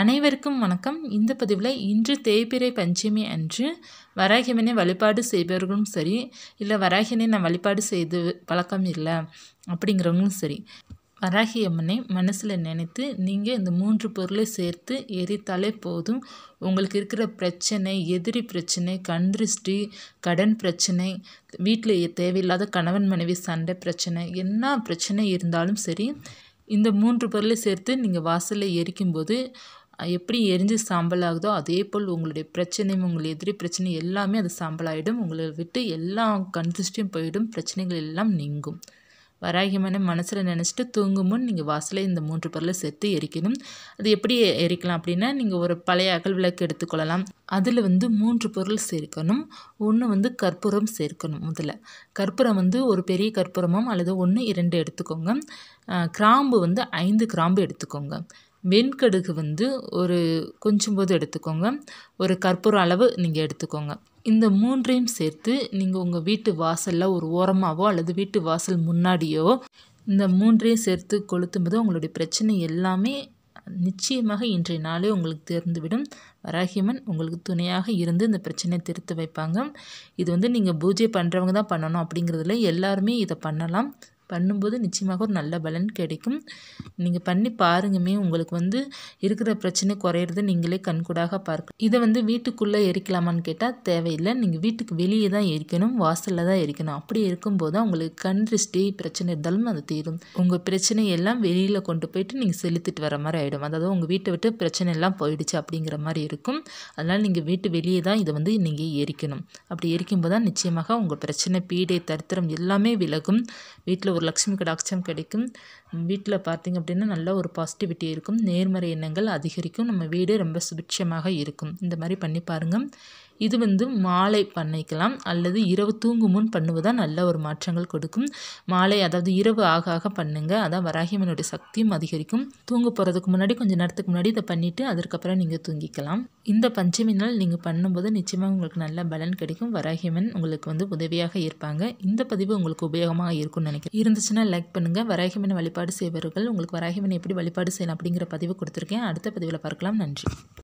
அனைவருக்கும் வணக்கம் இந்த பதிவில் இன்று தேய்பிரை பஞ்சமி அன்று வராகியமனை வழிபாடு செய்பவர்களும் சரி இல்லை வராகியனை நான் வழிபாடு செய்து பழக்கம் இல்லை அப்படிங்கிறவங்களும் சரி வராகியம்மனை மனசில் நினைத்து நீங்கள் இந்த மூன்று பொருளை சேர்த்து எரித்தாலே போதும் உங்களுக்கு இருக்கிற பிரச்சனை எதிரி பிரச்சனை கண் திருஷ்டி கடன் பிரச்சனை வீட்டில் தேவையில்லாத கணவன் மனைவி சண்டை பிரச்சனை என்ன பிரச்சனை இருந்தாலும் சரி இந்த மூன்று பொருளை சேர்த்து நீங்கள் வாசலில் எரிக்கும்போது எப்படி எரிஞ்சு சாம்பல் ஆகுதோ அதே போல் உங்களுடைய பிரச்சனை உங்கள் எதிரி பிரச்சனை எல்லாமே அது சாம்பலாகிடும் உங்களை விட்டு எல்லா கன்சிஸ்டியும் போயிடும் பிரச்சனைகள் எல்லாம் நீங்கும் வராகிமான மனசில் நினச்சிட்டு தூங்கும் முன் நீங்கள் வாசலில் இந்த மூன்று பொருளை சேர்த்து எரிக்கணும் அது எப்படி எரிக்கலாம் அப்படின்னா நீங்கள் ஒரு பழைய அகல் விளக்கு எடுத்துக்கொள்ளலாம் அதில் வந்து மூன்று பொருள் சேர்க்கணும் ஒன்று வந்து கற்பூரம் சேர்க்கணும் முதல்ல கற்பூரம் வந்து ஒரு பெரிய கற்பூரமும் அல்லது ஒன்று இரண்டு எடுத்துக்கோங்க கிராம்பு வந்து ஐந்து கிராம்பு எடுத்துக்கோங்க வெண்கடுகு வந்து ஒரு கொஞ்சம் போது எடுத்துக்கோங்க ஒரு கற்பூரம் அளவு நீங்கள் எடுத்துக்கோங்க இந்த மூன்றையும் சேர்த்து நீங்கள் உங்கள் வீட்டு வாசலில் ஒரு ஓரமாகவோ அல்லது வீட்டு வாசல் முன்னாடியோ இந்த மூன்றையும் சேர்த்து கொளுத்தும் போது உங்களுடைய பிரச்சனை எல்லாமே நிச்சயமாக இன்றைய நாளே உங்களுக்கு தேர்ந்துவிடும் வராகியம்மன் உங்களுக்கு துணையாக இருந்து இந்த பிரச்சனையை திருத்து வைப்பாங்க இது வந்து நீங்கள் பூஜை பண்ணுறவங்க தான் பண்ணணும் அப்படிங்கிறதுல எல்லாருமே இதை பண்ணலாம் பண்ணும்போது நிச்சயமாக ஒரு நல்ல பலன் கிடைக்கும் நீங்கள் பண்ணி பாருங்கமே உங்களுக்கு வந்து இருக்கிற பிரச்சனை குறையிறத நீங்களே கண்கூடாக பார்க்க இதை வந்து வீட்டுக்குள்ளே எரிக்கலாமான்னு கேட்டால் தேவையில்லை நீங்கள் வீட்டுக்கு வெளியே தான் எரிக்கணும் வாசலில் தான் எரிக்கணும் அப்படி இருக்கும்போது தான் உங்களுக்கு கண் திருஷ்டி பிரச்சனை இருந்தாலும் அது தீரும் உங்கள் பிரச்சனை எல்லாம் வெளியில் கொண்டு போயிட்டு நீங்கள் செலுத்திட்டு வர மாதிரி ஆகிடும் அதாவது உங்கள் வீட்டை விட்டு பிரச்சனை எல்லாம் போயிடுச்சு அப்படிங்கிற மாதிரி இருக்கும் அதனால் நீங்கள் வீட்டு வெளியே தான் இதை வந்து நீங்கள் எரிக்கணும் அப்படி எரிக்கும்போது தான் நிச்சயமாக உங்கள் பிரச்சனை பீடை தரித்திரம் எல்லாமே விலகும் வீட்டில் ஒரு லக்ஷ்மி கடாட்சம் கிடைக்கும் வீட்டில் பார்த்திங்க அப்படின்னா நல்ல ஒரு பாசிட்டிவிட்டி இருக்கும் நேர்மறை எண்ணங்கள் அதிகரிக்கும் நம்ம வீடு ரொம்ப சுபிட்சமாக இருக்கும் இந்த மாதிரி பண்ணி பாருங்கள் இது வந்து மாலை பண்ணிக்கலாம் அல்லது இரவு தூங்கும் முன் பண்ணுவதான் நல்ல ஒரு மாற்றங்கள் கொடுக்கும் மாலை அதாவது இரவு ஆக ஆக பண்ணுங்கள் அதான் வராகியம்மனுடைய சக்தியும் அதிகரிக்கும் தூங்க போகிறதுக்கு முன்னாடி கொஞ்சம் நேரத்துக்கு முன்னாடி இதை பண்ணிவிட்டு அதுக்கப்புறம் நீங்கள் தூங்கிக்கலாம் இந்த பஞ்சமி நாள் நீங்கள் பண்ணும்போது நிச்சயமாக உங்களுக்கு நல்ல பலன் கிடைக்கும் வராகிமன் உங்களுக்கு வந்து உதவியாக இருப்பாங்க இந்த பதிவு உங்களுக்கு உபயோகமாக இருக்கும்னு நினைக்கிறேன் பிடிச்சிருந்துச்சுன்னா லைக் பண்ணுங்கள் வராகிமீன் வழிபாடு செய்வர்கள் உங்களுக்கு வராகிமனை எப்படி வழிபாடு செய்யலாம் அப்படிங்கிற பதிவு கொடுத்துருக்கேன் அடுத்த பதிவில் பார்க்கலாம் நன்றி